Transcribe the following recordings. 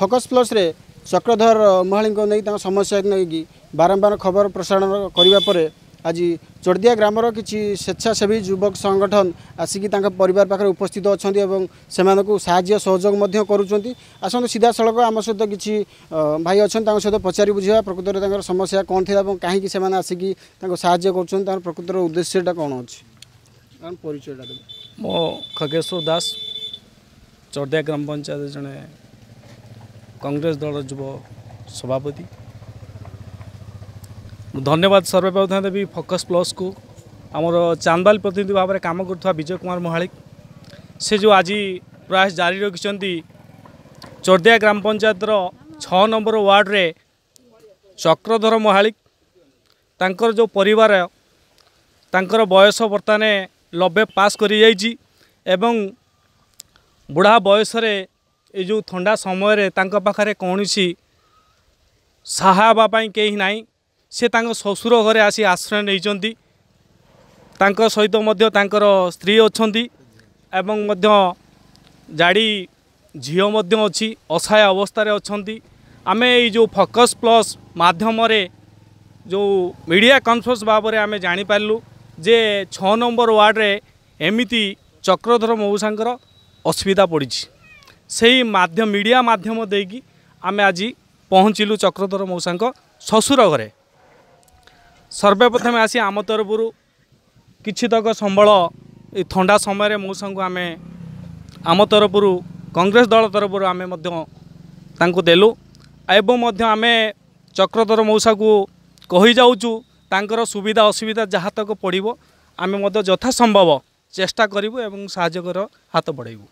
focus ପ୍ଲସ୍ରେ Chakradhar ମହାଳୀଙ୍କୁ ନେଇ ତାଙ୍କ ସମସ୍ୟାକୁ ନେଇକି ବାରମ୍ବାର ଖବର ପ୍ରସାରଣ କରିବା ପରେ ଆଜି ଚୋଡ଼ିଆ ଗ୍ରାମର କିଛି ସ୍ୱେଚ୍ଛାସେବୀ ଯୁବକ ସଂଗଠନ ଆସିକି ତାଙ୍କ ପରିବାର ପାଖରେ ଉପସ୍ଥିତ ଅଛନ୍ତି ଏବଂ ସେମାନଙ୍କୁ ସାହାଯ୍ୟ ସହଯୋଗ ମଧ୍ୟ କରୁଛନ୍ତି ଆସନ୍ତୁ ସିଧାସଳଖ ଆମ ସହିତ କିଛି ଭାଇ ଅଛନ୍ତି ତାଙ୍କ ସହିତ ପଚାରି ବୁଝିବା ପ୍ରକୃତରେ ତାଙ୍କର ସମସ୍ୟା କ'ଣ ଥିଲା ଏବଂ କାହିଁକି ସେମାନେ ଆସିକି ତାଙ୍କୁ ସାହାଯ୍ୟ କରୁଛନ୍ତି ତାଙ୍କର ପ୍ରକୃତର ଉଦ୍ଦେଶ୍ୟଟା କ'ଣ ଅଛି ପରିଚୟଟା ମୋ ଖଗେଶ୍ୱର ଦାସ ଚର୍ଦିଆ ଗ୍ରାମ ପଞ୍ଚାୟତ ଜଣେ কংগ্রেস দলর যুব সভাপতি ধন্যবাদ সর্বপ্রধান দেবী ফোকস প্লস কু আমার চান্দবাল প্রতিনিধি ভাবে কাম করুয়া বিজয় কুমার মহালিক সে যে আজ প্রয়াস জারি রাখছেন চর্দিয়া গ্রাম পঞ্চায়েতর ছ নম্বর ওয়ার্ডে চক্রধর মহালিক তাঁকর যে পরিবার তাঁকর বয়স বর্তমানে লবে পাস করে যাই এবং বুড়া বয়সরে ଏ ଯେଉଁ ଥଣ୍ଡା ସମୟରେ ତାଙ୍କ ପାଖରେ କୌଣସି ସାହା ହେବା ପାଇଁ କେହି ନାହିଁ ସେ ତାଙ୍କ ଶ୍ୱଶୁର ଘରେ ଆସି ଆଶ୍ରୟ ନେଇଛନ୍ତି ତାଙ୍କ ସହିତ ମଧ୍ୟ ତାଙ୍କର ସ୍ତ୍ରୀ ଅଛନ୍ତି ଏବଂ ମଧ୍ୟ ଜାଡ଼ି ଝିଅ ମଧ୍ୟ ଅଛି ଅସହାୟ ଅବସ୍ଥାରେ ଅଛନ୍ତି ଆମେ ଏଇ ଯେଉଁ ଫୋକସ୍ ପ୍ଲସ୍ ମାଧ୍ୟମରେ ଯେଉଁ ମିଡ଼ିଆ କନଫରେନ୍ସ ଭାବରେ ଆମେ ଜାଣିପାରିଲୁ ଯେ ଛଅ ନମ୍ବର ୱାର୍ଡ଼ରେ ଏମିତି ଚକ୍ରଧର ମଉସାଙ୍କର ଅସୁବିଧା ପଡ଼ିଛି ସେଇ ମାଧ୍ୟମ ମିଡ଼ିଆ ମାଧ୍ୟମ ଦେଇକି ଆମେ ଆଜି ପହଞ୍ଚିଲୁ ଚକ୍ରଧର ମଉସାଙ୍କ ଶ୍ୱଶୁର ଘରେ ସର୍ବପ୍ରଥମେ ଆସି ଆମ ତରଫରୁ କିଛି ତକ ସମ୍ବଳ ଏ ଥଣ୍ଡା ସମୟରେ ମଉସାଙ୍କୁ ଆମେ ଆମ ତରଫରୁ କଂଗ୍ରେସ ଦଳ ତରଫରୁ ଆମେ ମଧ୍ୟ ତାଙ୍କୁ ଦେଲୁ ଏବଂ ମଧ୍ୟ ଆମେ ଚକ୍ରଧର ମଉସାକୁ କହିଯାଉଛୁ ତାଙ୍କର ସୁବିଧା ଅସୁବିଧା ଯାହା ତକ ପଡ଼ିବ ଆମେ ମଧ୍ୟ ଯଥାସମ୍ଭବ ଚେଷ୍ଟା କରିବୁ ଏବଂ ସାହାଯ୍ୟକର ହାତ ବଢ଼େଇବୁ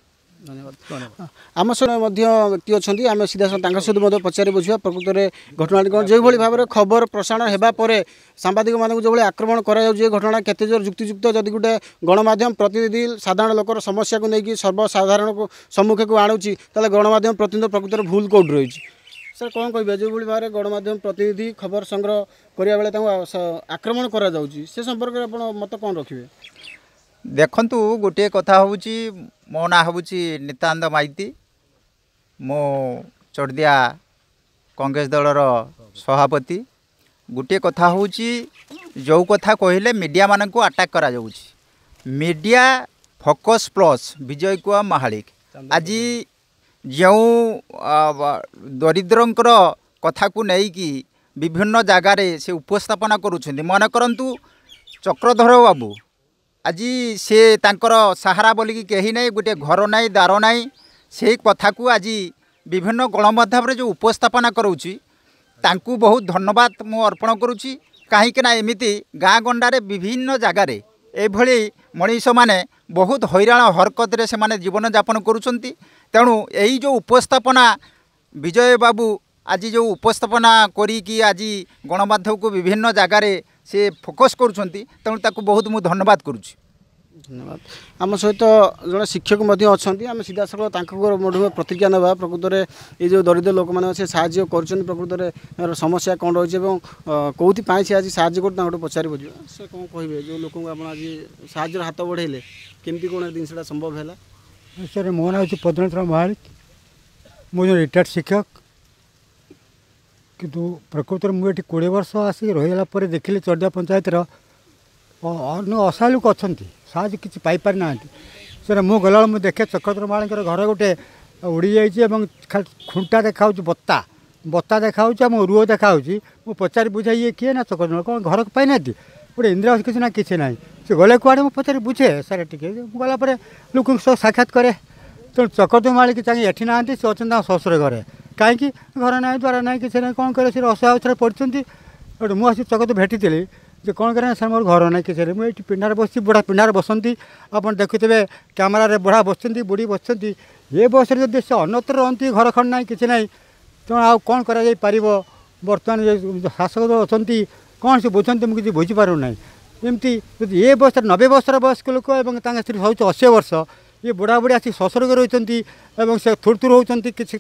ଆମ ସମୟ ମଧ୍ୟ ବ୍ୟକ୍ତି ଅଛନ୍ତି ଆମେ ସିଧାସଳଖ ତାଙ୍କ ସହିତ ମଧ୍ୟ ପଚାରି ବୁଝିବା ପ୍ରକୃତରେ ଘଟଣାଟି କ'ଣ ଯେଉଁଭଳି ଭାବରେ ଖବର ପ୍ରସାରଣ ହେବା ପରେ ସାମ୍ବାଦିକମାନଙ୍କୁ ଯେଉଁଭଳି ଆକ୍ରମଣ କରାଯାଉଛି ଏ ଘଟଣା କେତେ ଜୋର ଯୁକ୍ତିଯୁକ୍ତ ଯଦି ଗୋଟେ ଗଣମାଧ୍ୟମ ପ୍ରତିନିଧି ସାଧାରଣ ଲୋକର ସମସ୍ୟାକୁ ନେଇକି ସର୍ବସାଧାରଣକୁ ସମ୍ମୁଖକୁ ଆଣୁଛି ତାହେଲେ ଗଣମାଧ୍ୟମ ପ୍ରତିନିଧି ପ୍ରକୃତରେ ଭୁଲ କେଉଁଠି ରହିଛି ସାର୍ କ'ଣ କହିବେ ଯେଉଁଭଳି ଭାବରେ ଗଣମାଧ୍ୟମ ପ୍ରତିନିଧି ଖବର ସଂଗ୍ରହ କରିବା ବେଳେ ତାଙ୍କୁ ଆକ୍ରମଣ କରାଯାଉଛି ସେ ସମ୍ପର୍କରେ ଆପଣ ମତ କ'ଣ ରଖିବେ ଦେଖନ୍ତୁ ଗୋଟିଏ କଥା ହେଉଛି ମୋ ନାଁ ହେଉଛି ନିତାନ୍ତ ମାଇତି ମୁଁ ଚଡ଼ଦିଆ କଂଗ୍ରେସ ଦଳର ସଭାପତି ଗୋଟିଏ କଥା ହେଉଛି ଯେଉଁ କଥା କହିଲେ ମିଡ଼ିଆମାନଙ୍କୁ ଆଟାକ୍ କରାଯାଉଛି ମିଡ଼ିଆ ଫୋକସ୍ ପ୍ଲସ୍ ବିଜୟ କୁଆ ମହାଳିକ ଆଜି ଯେଉଁ ଦରିଦ୍ରଙ୍କର କଥାକୁ ନେଇକି ବିଭିନ୍ନ ଜାଗାରେ ସେ ଉପସ୍ଥାପନା କରୁଛନ୍ତି ମନେ କରନ୍ତୁ ଚକ୍ରଧର ବାବୁ আজি ସେ ତାଙ୍କର ସାହାରା ବୋଲିକି କେହି ନାହିଁ ଗୋଟିଏ ଘର ନାହିଁ ଦ୍ୱାର ନାହିଁ ସେଇ କଥାକୁ ଆଜି ବିଭିନ୍ନ ଗଣମାଧ୍ୟମରେ ଯେଉଁ ଉପସ୍ଥାପନା କରୁଛି ତାଙ୍କୁ ବହୁତ ଧନ୍ୟବାଦ ମୁଁ ଅର୍ପଣ କରୁଛି କାହିଁକି ନା ଏମିତି ଗାଁ ଗଣ୍ଡାରେ ବିଭିନ୍ନ ଜାଗାରେ ଏଭଳି ମଣିଷମାନେ ବହୁତ ହଇରାଣ ହରକତରେ ସେମାନେ ଜୀବନଯାପନ କରୁଛନ୍ତି ତେଣୁ ଏଇ ଯେଉଁ ଉପସ୍ଥାପନା ବିଜୟ ବାବୁ ଆଜି ଯେଉଁ ଉପସ୍ଥାପନା କରିକି ଆଜି ଗଣମାଧ୍ୟମକୁ ବିଭିନ୍ନ ଜାଗାରେ ସେ ଫୋକସ୍ କରୁଛନ୍ତି ତେଣୁ ତାକୁ ବହୁତ ମୁଁ ଧନ୍ୟବାଦ କରୁଛି ଧନ୍ୟବାଦ ଆମ ସହିତ ଜଣେ ଶିକ୍ଷକ ମଧ୍ୟ ଅଛନ୍ତି ଆମେ ସିଧାସଳଖ ତାଙ୍କ ମଧ୍ୟ ପ୍ରତିଜ୍ଞା ନେବା ପ୍ରକୃତରେ ଏଇ ଯେଉଁ ଦରିଦ୍ର ଲୋକମାନେ ସେ ସାହାଯ୍ୟ କରୁଛନ୍ତି ପ୍ରକୃତରେ ସମସ୍ୟା କ'ଣ ରହିଛି ଏବଂ କେଉଁଥିପାଇଁ ସେ ଆଜି ସାହାଯ୍ୟ କରୁଛନ୍ତି ତାଙ୍କଠୁ ପଚାରି ବୁଝିବା ସେ କ'ଣ କହିବେ ଯେଉଁ ଲୋକଙ୍କୁ ଆପଣ ଆଜି ସାହାଯ୍ୟର ହାତ ବଢ଼େଇଲେ କେମିତି କ'ଣ ଜିନିଷଟା ସମ୍ଭବ ହେଲା ସାର୍ ମୋ ନାଁ ହେଉଛି ପଦ୍ମନାଥ ମହାରିକ ମୁଁ ଜଣେ ରିଟାୟାର୍ଡ଼ ଶିକ୍ଷକ କିନ୍ତୁ ପ୍ରକୃତରେ ମୁଁ ଏଠି କୋଡ଼ିଏ ବର୍ଷ ଆସି ରହିଗଲା ପରେ ଦେଖିଲି ଚର୍ଦ୍ଦା ପଞ୍ଚାୟତର ଅନ୍ୟ ଅସହାୟ ଲୋକ ଅଛନ୍ତି ସାହାଯ୍ୟ କିଛି ପାଇପାରିନାହାନ୍ତି ସେଟା ମୁଁ ଗଲାବେଳେ ମୁଁ ଦେଖେ ଚକ୍ରଧର ମାଳିଙ୍କର ଘର ଗୋଟେ ଉଡ଼ିଯାଇଛି ଏବଂ ଖାଲି ଖୁଣ୍ଟା ଦେଖାହେଉଛି ବତ୍ତା ବତ୍ତା ଦେଖାହେଉଛି ଆମ ରୁଅ ଦେଖାହେଉଛି ମୁଁ ପଚାରି ବୁଝାଇ ଇଏ କିଏ ନା ଚକ୍ରଧର କ'ଣ ଘର ପାଇନାହାନ୍ତି ଗୋଟେ ଇନ୍ଦିରା ଆବାସ କିଛି ନା କିଛି ନାହିଁ ସେ ଗଲେ କୁଆଡ଼େ ମୁଁ ପଚାରି ବୁଝେ ସାର୍ ଟିକେ ମୁଁ ଗଲା ପରେ ଲୋକଙ୍କୁ ସବୁ ସାକ୍ଷାତ କରେ ତେଣୁ ଚକ୍ରଧର ମାଳିକ ଚାହିଁ ଏଠି ନାହାନ୍ତି ସେ ଅଛନ୍ତି ତାଙ୍କ ଶ୍ୱଶୁର ଘରେ କାହିଁକି ଘର ନାହିଁ ଦ୍ୱାର ନାହିଁ କିଛି ନାହିଁ କ'ଣ କରିବା ସେ ଅସହାୟ ଅବସ୍ଥାରେ ପଡ଼ିଛନ୍ତି ଗୋଟେ ମୁଁ ଆସି ତକତ ଭେଟିଥିଲି ଯେ କ'ଣ କରିବା ସାର୍ ମୋର ଘର ନାହିଁ କିଛି ନାହିଁ ମୁଁ ଏଇଠି ପିଣ୍ଡାରେ ବସିଛି ବୁଢ଼ା ପିଣ୍ଡାରେ ବସନ୍ତି ଆପଣ ଦେଖୁଥିବେ କ୍ୟାମେରାରେ ବୁଢ଼ା ବସିଛନ୍ତି ବୁଢ଼ୀ ବସିଛନ୍ତି ଏ ବୟସରେ ଯଦି ସେ ଅନ୍ୟତ୍ର ରହନ୍ତି ଘର ଖଣ୍ଡ ନାହିଁ କିଛି ନାହିଁ ତେଣୁ ଆଉ କ'ଣ କରାଯାଇପାରିବ ବର୍ତ୍ତମାନ ଶାସକ ଦଳ ଅଛନ୍ତି କ'ଣ ସେ ବୁଝନ୍ତି ମୁଁ କିଛି ବୁଝିପାରୁନାହିଁ ଏମିତି ଯଦି ଏ ବୟସରେ ନବେ ବର୍ଷର ବୟସ୍କ ଲୋକ ଏବଂ ତାଙ୍କ ସ୍ତ୍ରୀ ହେଉଛି ଅଶୀ ବର୍ଷ ଇଏ ବୁଢ଼ାବୁଢ଼ୀ ଆସି ଶ୍ୱଶୁରକୁ ରହିଛନ୍ତି ଏବଂ ସେ ଥୁରୁଥୁରୁ ହେଉଛନ୍ତି କିଛି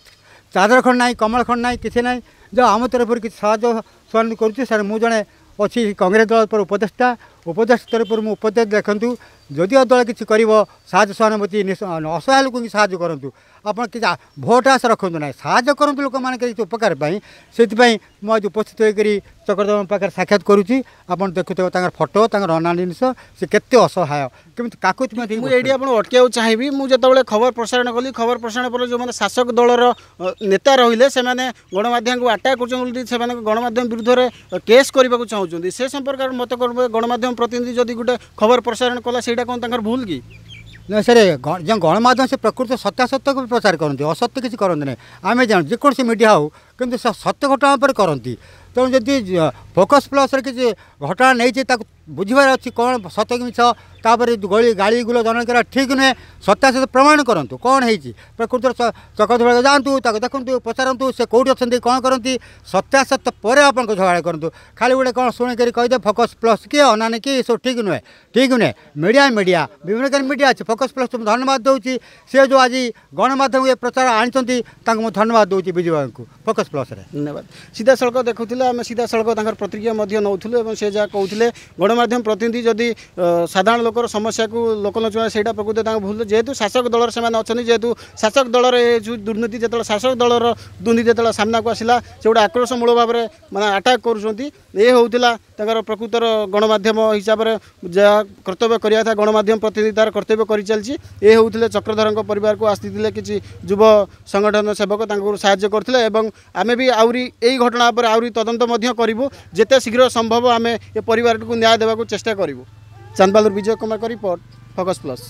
ଚାଦର ଖଣ୍ଡ ନାହିଁ କମଳ ଖଣ୍ଡ ନାହିଁ କିଛି ନାହିଁ ଯେଉଁ ଆମ ତରଫରୁ କିଛି ସାହାଯ୍ୟ ସହଯୋଗ କରୁଛି ସାର୍ ମୁଁ ଜଣେ ଅଛି କଂଗ୍ରେସ ଦଳ ଉପଦେଷ୍ଟା উপদেশ তরফর মু উপদেশ দেখুন যদি দল কিছু করব সাহায্য সহানুভূতি অসহায় লোক সাহায্য করতু আপনার কিছু ভোট আশা রাখত না সাহায্য করতু লোক মানে কিছু উপকার পাই সেইপাই মু আজ উপস্থিত হয়েকি চক্রধর পাখে সাক্ষাৎ করুছি আপনার দেখুথে তাঁর ফটো তাঁর অনা জিনিস সে কেতে অসহায় কেমি কাকু এইটি আপনার অটকাইব চাহিবি মু যেতবে খবর প্রসারণ কলি খবর প্রসারণ পরে যে শাসক দলর নেতা রহলে সে গণমাধ্যমকে আটাক করছেন সে গণমাধ্যম বিরুদ্ধে কেস করা চাহুন সে সম্পর্কে মত গণমাধ্যম জনপ্রতিনিধি যদি গোটে খবর প্রসারণ কলা সেইটা কোন তাঁর ভুল কি ନା ସାର୍ ଯେ ଗଣମାଧ୍ୟମ ସେ ପ୍ରକୃତ ସତ୍ୟାସତ୍ୟକୁ ପ୍ରଚାର କରନ୍ତି ଅସତ୍ୟ କିଛି କରନ୍ତି ନାହିଁ ଆମେ ଜାଣୁ ଯେକୌଣସି ମିଡ଼ିଆ ହେଉ କିନ୍ତୁ ସେ ସତ୍ୟ ଘଟଣା ଉପରେ କରନ୍ତି ତେଣୁ ଯଦି ଫୋକସ୍ ପ୍ଲସ୍ରେ କିଛି ଘଟଣା ନେଇଛି ତାକୁ ବୁଝିବାର ଅଛି କ'ଣ ସତ୍ୟ କି ମିଛ तपरी गली गाडीगुल ठीक ठिक नुहेँ सत्यासत्य प्रमाण कन् प्रकृति चकधु जा पचारु सेट कहाँ कति सत्यासत पवादु खालि गुटे कुनिक कहिदे फोकस प्लस के अनानु ठिक नुहेँ ठीक नुहे मीडिया मीडिया विभिन्न प्रकार मिडिया फोकस प्लस धन्यवाद देउँछ सि जो आज गणमाम प्रचार आनिन्छ त म धन्यवाद देउँछ विजुबाु फोकस प्लस रे धन्यवाद सिधासल देखुदो सिधासल तर प्रतिक्रिया नहुँदै प्रतिनिधि जति साधारण लोक ଲୋକର ସମସ୍ୟାକୁ ଲୋକ ଲୋକଲୋଚନା ସେଇଟା ପ୍ରକୃତ ତାଙ୍କୁ ଭୁଲ ଯେହେତୁ ଶାସକ ଦଳର ସେମାନେ ଅଛନ୍ତି ଯେହେତୁ ଶାସକ ଦଳର ଏ ଯେଉଁ ଦୁର୍ନୀତି ଯେତେବେଳେ ଶାସକ ଦଳର ଦୁର୍ନୀତି ଯେତେବେଳେ ସାମ୍ନାକୁ ଆସିଲା ସେ ଗୋଟେ ଆକ୍ରୋଶମୂଳ ଭାବରେ ମାନେ ଆଟାକ୍ କରୁଛନ୍ତି ଏ ହେଉଥିଲା ତାଙ୍କର ପ୍ରକୃତର ଗଣମାଧ୍ୟମ ହିସାବରେ ଯାହା କର୍ତ୍ତବ୍ୟ କରିବା କଥା ଗଣମାଧ୍ୟମ ପ୍ରତିନିଧି ତା'ର କର୍ତ୍ତବ୍ୟ କରିଚାଲିଛି ଏ ହେଉଥିଲେ ଚକ୍ରଧରଙ୍କ ପରିବାରକୁ ଆସିଥିଲେ କିଛି ଯୁବ ସଂଗଠନ ସେବକ ତାଙ୍କୁ ସାହାଯ୍ୟ କରିଥିଲେ ଏବଂ ଆମେ ବି ଆହୁରି ଏହି ଘଟଣା ଉପରେ ଆହୁରି ତଦନ୍ତ ମଧ୍ୟ କରିବୁ ଯେତେ ଶୀଘ୍ର ସମ୍ଭବ ଆମେ ଏ ପରିବାରଟିକୁ ନ୍ୟାୟ ଦେବାକୁ ଚେଷ୍ଟା କରିବୁ চান্দবালুর Bijay Kumar report focus plus